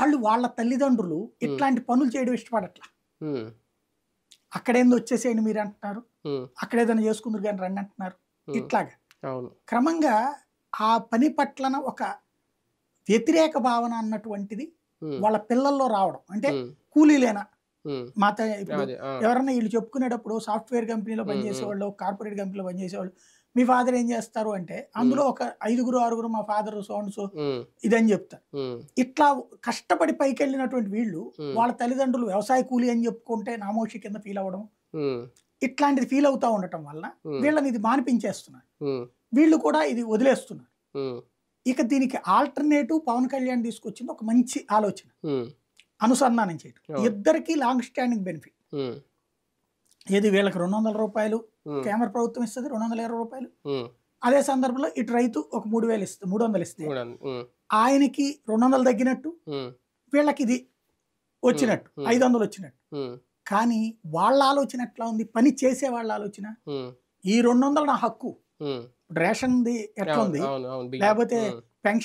వాళ్ళు వాళ్ళ తల్లిదండ్రులు ఇట్లాంటి పనులు చేయడం ఇష్టపడట్లా అక్కడేందో వచ్చేసేయండి మీరు అంటున్నారు అక్కడేదైనా చేసుకుందరు కానీ రండి అంటున్నారు ఇట్లాగా క్రమంగా ఆ పని పట్లన ఒక వ్యతిరేక భావన అన్నటువంటిది వాళ్ళ పిల్లల్లో రావడం అంటే కూలీలేనా మాత ఇప్పుడు ఎవరన్నా వీళ్ళు చెప్పుకునేటప్పుడు సాఫ్ట్వేర్ కంపెనీలో పనిచేసేవాళ్ళు కార్పొరేట్ కంపెనీలో పనిచేసేవాళ్ళు మీ ఫాదర్ ఏం చేస్తారు అంటే అందులో ఒక ఐదుగురు ఆరుగురు మా ఫాదర్ సోన్స్ ఇదని చెప్తారు ఇట్లా కష్టపడి పైకి వెళ్ళినటువంటి వీళ్ళు వాళ్ళ తల్లిదండ్రులు వ్యవసాయ కూలి అని చెప్పుకుంటే నామోషి కింద ఫీల్ అవ్వడం ఇట్లాంటిది ఫీల్ అవుతా ఉండటం వల్ల వీళ్ళని ఇది మానిపించేస్తున్నారు వీళ్ళు కూడా ఇది వదిలేస్తున్నారు ఇక దీనికి ఆల్టర్నేటివ్ పవన్ కళ్యాణ్ తీసుకొచ్చింది ఒక మంచి ఆలోచన అనుసంధానం చేయడం ఇద్దరికి లాంగ్ స్టాండింగ్ బెనిఫిట్ ఏది వీళ్ళకి రెండు వందల రూపాయలు కేంద్ర ప్రభుత్వం ఇస్తుంది రెండు వందల ఇరవై రూపాయలు అదే సందర్భంలో ఇటు రైతు ఒక మూడు వేలు ఇస్తుంది మూడు వందలు ఇస్తే ఆయనకి రెండు వందలు తగ్గినట్టు వీళ్ళకి ఇది వచ్చినట్టు ఐదు వందలు వచ్చినట్టు కానీ వాళ్ళ ఆలోచన ఎట్లా ఉంది పని చేసే వాళ్ళ ఆలోచన ఈ రెండు వందలు నా హక్కు రేషన్ది ఎట్లా ఉంది లేకపోతే పెన్షన్